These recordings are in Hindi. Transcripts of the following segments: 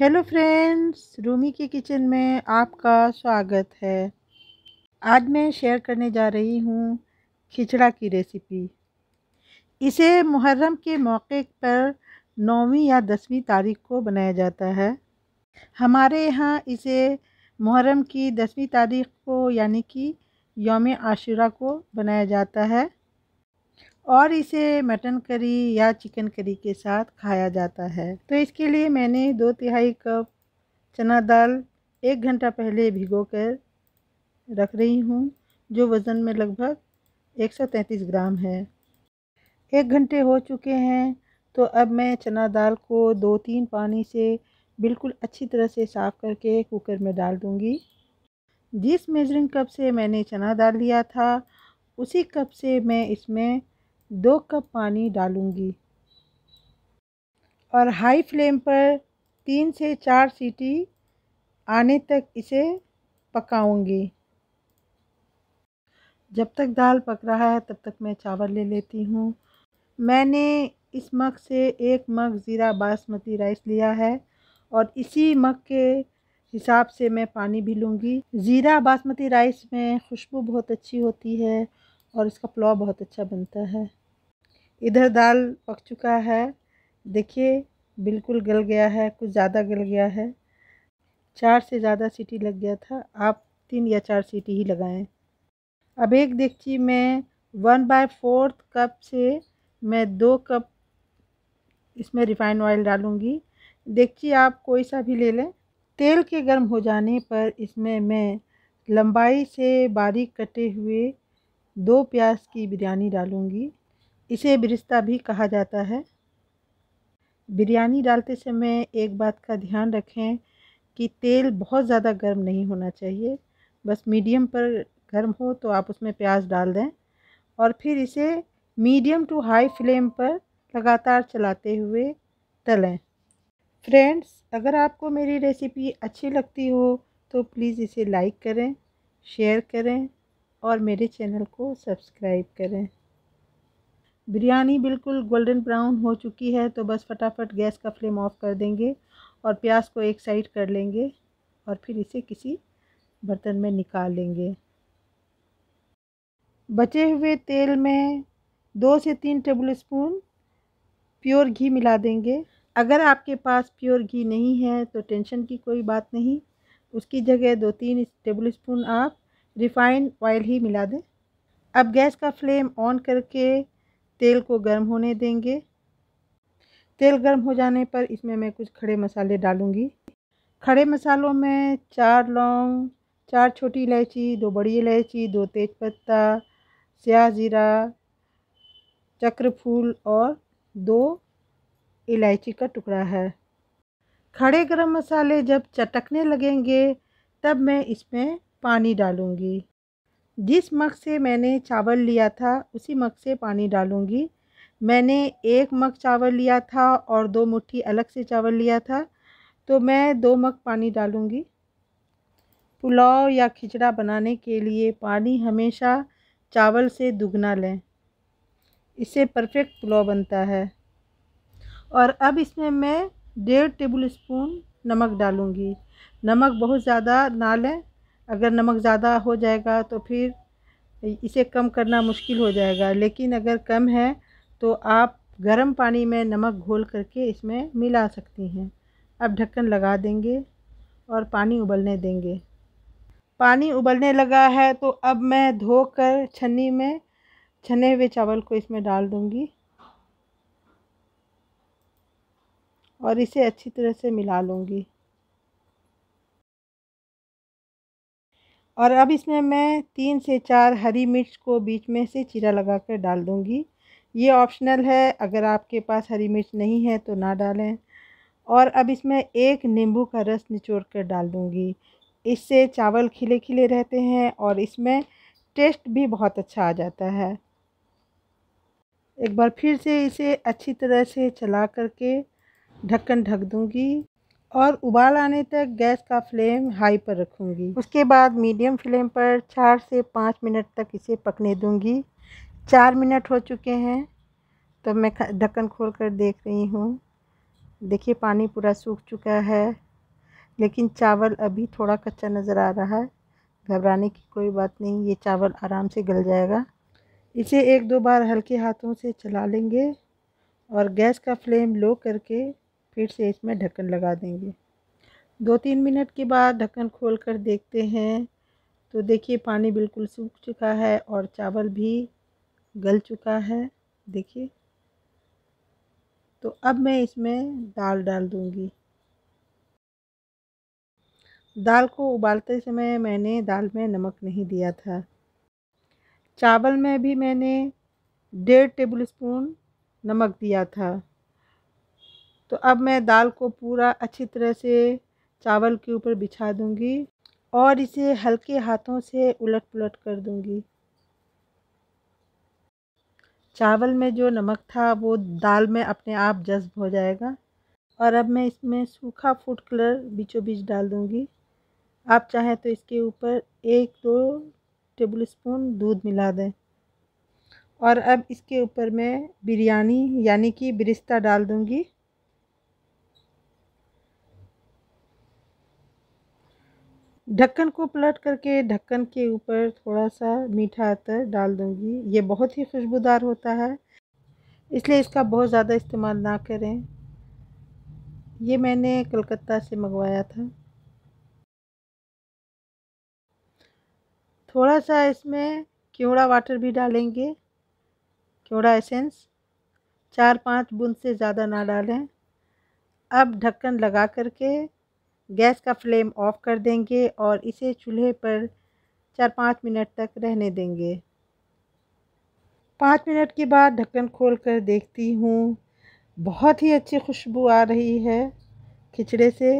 हेलो फ्रेंड्स रूमी के किचन में आपका स्वागत है आज मैं शेयर करने जा रही हूँ खिचड़ा की रेसिपी इसे मुहर्रम के मौके पर नौवीं या दसवीं तारीख को बनाया जाता है हमारे यहाँ इसे मुहर्रम की दसवीं तारीख को यानी कि योम आशुरा को बनाया जाता है और इसे मटन करी या चिकन करी के साथ खाया जाता है तो इसके लिए मैंने दो तिहाई कप चना दाल एक घंटा पहले भिगो कर रख रही हूँ जो वज़न में लगभग 133 ग्राम है एक घंटे हो चुके हैं तो अब मैं चना दाल को दो तीन पानी से बिल्कुल अच्छी तरह से साफ़ करके कुकर में डाल दूँगी जिस मेजरिंग कप से मैंने चना दाल लिया था उसी कप से मैं इसमें दो कप पानी डालूँगी और हाई फ्लेम पर तीन से चार सीटी आने तक इसे पकाऊंगी जब तक दाल पक रहा है तब तक मैं चावल ले लेती हूँ मैंने इस मग से एक मग ज़ीरा बासमती राइस लिया है और इसी मग के हिसाब से मैं पानी भी लूँगी ज़ीरा बासमती राइस में खुशबू बहुत अच्छी होती है और इसका पुलाव बहुत अच्छा बनता है इधर दाल पक चुका है देखिए बिल्कुल गल गया है कुछ ज़्यादा गल गया है चार से ज़्यादा सीटी लग गया था आप तीन या चार सीटी ही लगाएं अब एक देखिए मैं वन बाय फोर्थ कप से मैं दो कप इसमें रिफाइंड ऑयल डालूँगी देखिए आप कोई सा भी ले लें तेल के गर्म हो जाने पर इसमें मैं लंबाई से बारीक कटे हुए दो प्याज की बिरयानी डालूँगी इसे बिरिस्ता भी कहा जाता है बिरयानी डालते समय एक बात का ध्यान रखें कि तेल बहुत ज़्यादा गर्म नहीं होना चाहिए बस मीडियम पर गर्म हो तो आप उसमें प्याज डाल दें और फिर इसे मीडियम टू हाई फ्लेम पर लगातार चलाते हुए तलें फ्रेंड्स अगर आपको मेरी रेसिपी अच्छी लगती हो तो प्लीज़ इसे लाइक करें शेयर करें और मेरे चैनल को सब्सक्राइब करें बिरयानी बिल्कुल गोल्डन ब्राउन हो चुकी है तो बस फटाफट गैस का फ्लेम ऑफ कर देंगे और प्याज को एक साइड कर लेंगे और फिर इसे किसी बर्तन में निकाल लेंगे बचे हुए तेल में दो से तीन टेबल स्पून प्योर घी मिला देंगे अगर आपके पास प्योर घी नहीं है तो टेंशन की कोई बात नहीं उसकी जगह दो तीन टेबल स्पून आप रिफ़ाइंड ऑयल ही मिला दें अब गैस का फ्लेम ऑन करके तेल को गर्म होने देंगे तेल गर्म हो जाने पर इसमें मैं कुछ खड़े मसाले डालूँगी खड़े मसालों में चार लौंग चार छोटी इलायची दो बड़ी इलायची दो तेज़पत्ता स्या ज़ीरा चक्रफूल और दो इलायची का टुकड़ा है खड़े गरम मसाले जब चटकने लगेंगे तब मैं इसमें पानी डालूँगी जिस मग से मैंने चावल लिया था उसी मग से पानी डालूँगी मैंने एक मग चावल लिया था और दो मुट्ठी अलग से चावल लिया था तो मैं दो मग पानी डालूँगी पुलाव या खिचड़ा बनाने के लिए पानी हमेशा चावल से दुगना लें इससे परफेक्ट पुलाव बनता है और अब इसमें मैं डेढ़ टेबल स्पून नमक डालूँगी नमक बहुत ज़्यादा ना लें अगर नमक ज़्यादा हो जाएगा तो फिर इसे कम करना मुश्किल हो जाएगा लेकिन अगर कम है तो आप गर्म पानी में नमक घोल करके इसमें मिला सकती हैं अब ढक्कन लगा देंगे और पानी उबलने देंगे पानी उबलने लगा है तो अब मैं धोकर छन्नी में छने हुए चावल को इसमें डाल दूँगी और इसे अच्छी तरह से मिला लूँगी और अब इसमें मैं तीन से चार हरी मिर्च को बीच में से चीरा लगा कर डाल दूँगी ये ऑप्शनल है अगर आपके पास हरी मिर्च नहीं है तो ना डालें और अब इसमें एक नींबू का रस निचोड़ कर डाल दूँगी इससे चावल खिले खिले रहते हैं और इसमें टेस्ट भी बहुत अच्छा आ जाता है एक बार फिर से इसे अच्छी तरह से चला करके ढक्कन ढक दूँगी और उबाल आने तक गैस का फ्लेम हाई पर रखूँगी उसके बाद मीडियम फ्लेम पर चार से पाँच मिनट तक इसे पकने दूँगी चार मिनट हो चुके हैं तो मैं ढक्कन खोल कर देख रही हूँ देखिए पानी पूरा सूख चुका है लेकिन चावल अभी थोड़ा कच्चा नज़र आ रहा है घबराने की कोई बात नहीं ये चावल आराम से गल जाएगा इसे एक दो बार हल्के हाथों से चला लेंगे और गैस का फ्लेम लो करके फिर से इसमें ढक्कन लगा देंगे दो तीन मिनट के बाद ढक्कन खोल कर देखते हैं तो देखिए पानी बिल्कुल सूख चुका है और चावल भी गल चुका है देखिए तो अब मैं इसमें दाल डाल दूँगी दाल को उबालते समय मैंने दाल में नमक नहीं दिया था चावल में भी मैंने डेढ़ टेबल स्पून नमक दिया था तो अब मैं दाल को पूरा अच्छी तरह से चावल के ऊपर बिछा दूंगी और इसे हल्के हाथों से उलट पुलट कर दूंगी चावल में जो नमक था वो दाल में अपने आप जज्ब हो जाएगा और अब मैं इसमें सूखा फूड कलर बीचों बीच डाल दूंगी आप चाहें तो इसके ऊपर एक दो टेबल स्पून दूध मिला दें और अब इसके ऊपर मैं बिरयानी यानी कि बिरिस्ता डाल दूंगी ढक्कन को पलट करके ढक्कन के ऊपर थोड़ा सा मीठा अतर डाल दूंगी ये बहुत ही खुशबूदार होता है इसलिए इसका बहुत ज़्यादा इस्तेमाल ना करें ये मैंने कलकत्ता से मंगवाया था थोड़ा सा इसमें क्योड़ा वाटर भी डालेंगे क्योड़ा एसेंस चार पांच बूंद से ज़्यादा ना डालें अब ढक्कन लगा करके गैस का फ्लेम ऑफ़ कर देंगे और इसे चूल्हे पर चार पाँच मिनट तक रहने देंगे पाँच मिनट के बाद ढक्कन खोल कर देखती हूँ बहुत ही अच्छी खुशबू आ रही है खिचड़े से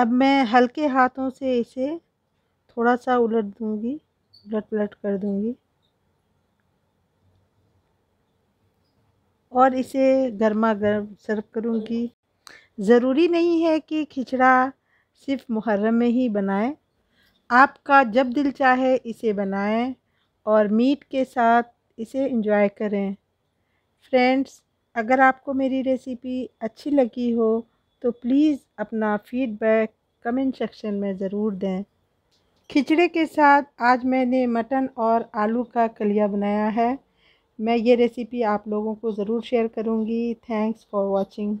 अब मैं हल्के हाथों से इसे थोड़ा सा उलट दूँगी उलट पलट कर दूँगी और इसे गर्मा गर्म सर्व करूँगी ज़रूरी नहीं है कि खिचड़ा सिर्फ मुहर्रम में ही बनाएं आपका जब दिल चाहे इसे बनाएं और मीट के साथ इसे इंजॉय करें फ्रेंड्स अगर आपको मेरी रेसिपी अच्छी लगी हो तो प्लीज़ अपना फीडबैक कमेंट सेक्शन में ज़रूर दें खिचड़े के साथ आज मैंने मटन और आलू का कलिया बनाया है मैं ये रेसिपी आप लोगों को ज़रूर शेयर करूँगी थैंक्स फॉर वॉचिंग